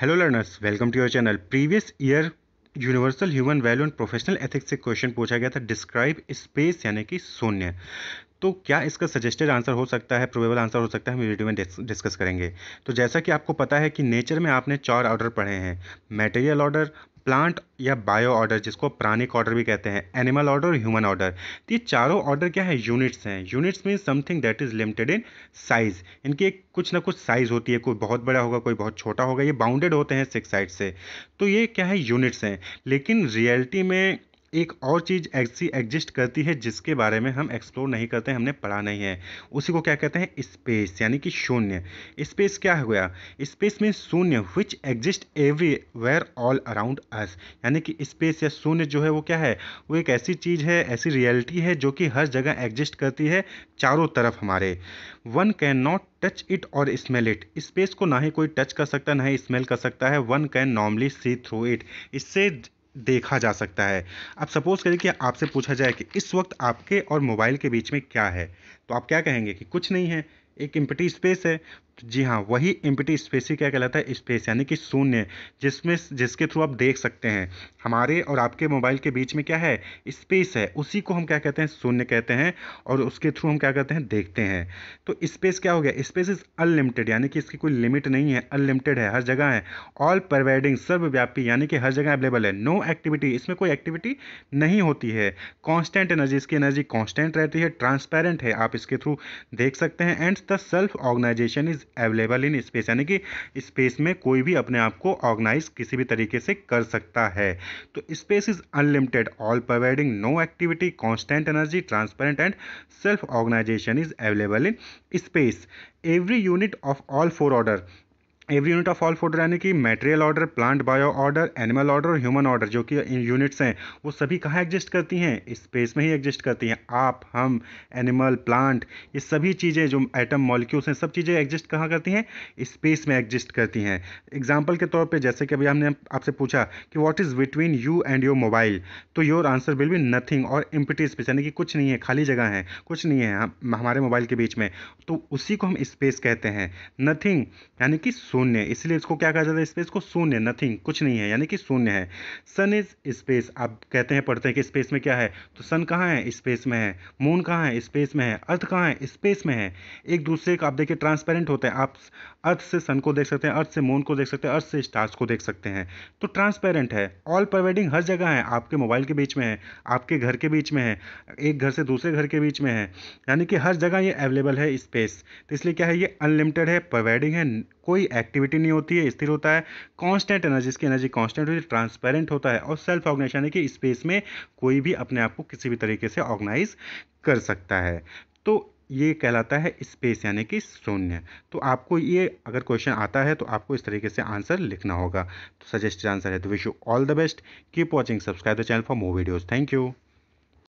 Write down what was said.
hello learners welcome to your channel previous year universal human value and professional ethics से question पूछा गया था describe space यानी कि शून्य तो क्या इसका सजेस्टेड आंसर हो सकता है प्रोबेबल आंसर हो सकता है हम वीडियो में डिस्कस करेंगे तो जैसा कि आपको पता है कि नेचर में आपने चार ऑर्डर पढ़े हैं मटेरियल ऑर्डर प्लांट या बायो ऑर्डर जिसको प्राणिक ऑर्डर भी कहते हैं एनिमल ऑर्डर ह्यूमन ऑर्डर तो ये चारों ऑर्डर क्या है यूनिट्स हैं units mean something that is limited in size इनकी एक कुछ ना कुछ साइज़ होती है कोई बहुत बड़ा होगा कोई बहुत छोटा होगा ये बाउंडेड होते हैं सिक्स साइड से तो ये क्या है यूनिट्स हैं लेकिन रियलिटी में एक और चीज़ ऐसी एग्जिस्ट करती है जिसके बारे में हम एक्सप्लोर नहीं करते हमने पढ़ा नहीं है उसी को क्या कहते हैं स्पेस यानी कि शून्य स्पेस क्या हो गया स्पेस में शून्य which exist everywhere all around us यानी कि स्पेस या शून्य जो है वो क्या है वो एक ऐसी चीज़ है ऐसी रियलिटी है जो कि हर जगह एग्जिस्ट करती है चारों तरफ हमारे one cannot touch it और स्मेल इट स्पेस को ना ही कोई टच कर सकता ना ही स्मेल कर सकता है one can normally see through it इससे देखा जा सकता है अब सपोज़ करें कि आपसे पूछा जाए कि इस वक्त आपके और मोबाइल के बीच में क्या है तो आप क्या कहेंगे कि कुछ नहीं है एक इम्पटी स्पेस है जी हाँ वही एम्पिटी स्पेस ही क्या कहलाता है स्पेस यानी कि शून्य जिसमें जिसके थ्रू आप देख सकते हैं हमारे और आपके मोबाइल के बीच में क्या है स्पेस है उसी को हम क्या कहते हैं शून्य कहते हैं और उसके थ्रू हम क्या कहते हैं देखते हैं तो स्पेस क्या हो गया स्पेस इज़ अनलिमिटेड यानी कि इसकी कोई लिमिट नहीं है अनलिमिटेड है हर जगह है ऑल प्रोवाइडिंग सर्वव्यापी यानी कि हर जगह अवेलेबल है नो एक्टिविटी इसमें कोई एक्टिविटी नहीं होती है कॉन्स्टेंट एनर्जी इसकी एनर्जी कॉन्स्टेंट रहती है ट्रांसपेरेंट है आप इसके थ्रू देख सकते हैं and the self organization is available in space यानी कि स्पेस में कोई भी अपने आप को ऑर्गेनाइज किसी भी तरीके से कर सकता है तो space is unlimited all providing no activity constant energy transparent and self organization is available in space every unit of all four order every unit of all food यानी कि material order plant bio order animal order और human order जो कि इन units हैं वो सभी कहाँ exist करती हैं स्पेस में ही एग्जिस्ट करती हैं आप हम एनिमल प्लांट ये सभी चीज़ें जो एटम मॉलिक्यूल्स हैं सब चीज़ें एग्जिस्ट कहाँ करती हैं स्पेस में एग्जिस्ट करती हैं एग्जाम्पल के तौर पर जैसे कि अभी हमने आपसे पूछा कि what is between you and your mobile तो your answer will be nothing और इम्पिटी स्पेस यानी कि कुछ नहीं है खाली जगह है कुछ नहीं है हमारे मोबाइल के बीच में तो उसी को हम स्पेस कहते हैं नथिंग यानी कि सो शून्य इसलिए इसको क्या कहा जाता है स्पेस को शून्य नथिंग कुछ नहीं है यानी कि शून्य है सन इज स्पेस आप कहते हैं पढ़ते हैं कि स्पेस में क्या है तो सन कहाँ है स्पेस में है मून कहाँ है स्पेस में है अर्थ कहाँ है स्पेस में है एक दूसरे का आप देखिए ट्रांसपेरेंट होते हैं आप अर्थ से सन को देख सकते हैं अर्थ से मून को देख सकते हैं अर्थ से स्टार्स को देख सकते हैं तो ट्रांसपेरेंट है ऑल प्रोवाइडिंग हर जगह है आपके मोबाइल के बीच में है आपके घर के बीच में है एक घर से दूसरे घर के बीच में है यानी कि हर जगह ये अवेलेबल है स्पेस तो इसलिए क्या है ये अनलिमिटेड है प्रोवाइडिंग है कोई एक्टिविटी नहीं होती है स्थिर होता है कांस्टेंट एनर्जी इसकी एनर्जी कांस्टेंट होती है ट्रांसपेरेंट होता है और सेल्फ ऑर्गेनाइज यानी कि स्पेस में कोई भी अपने आप को किसी भी तरीके से ऑर्गेनाइज कर सकता है तो ये कहलाता है स्पेस यानी कि शून्य तो आपको ये अगर क्वेश्चन आता है तो आपको इस तरीके से आंसर लिखना होगा तो सजेस्टेड आंसर है तो wish you all the best keep watching subscribe the channel for more videos thank you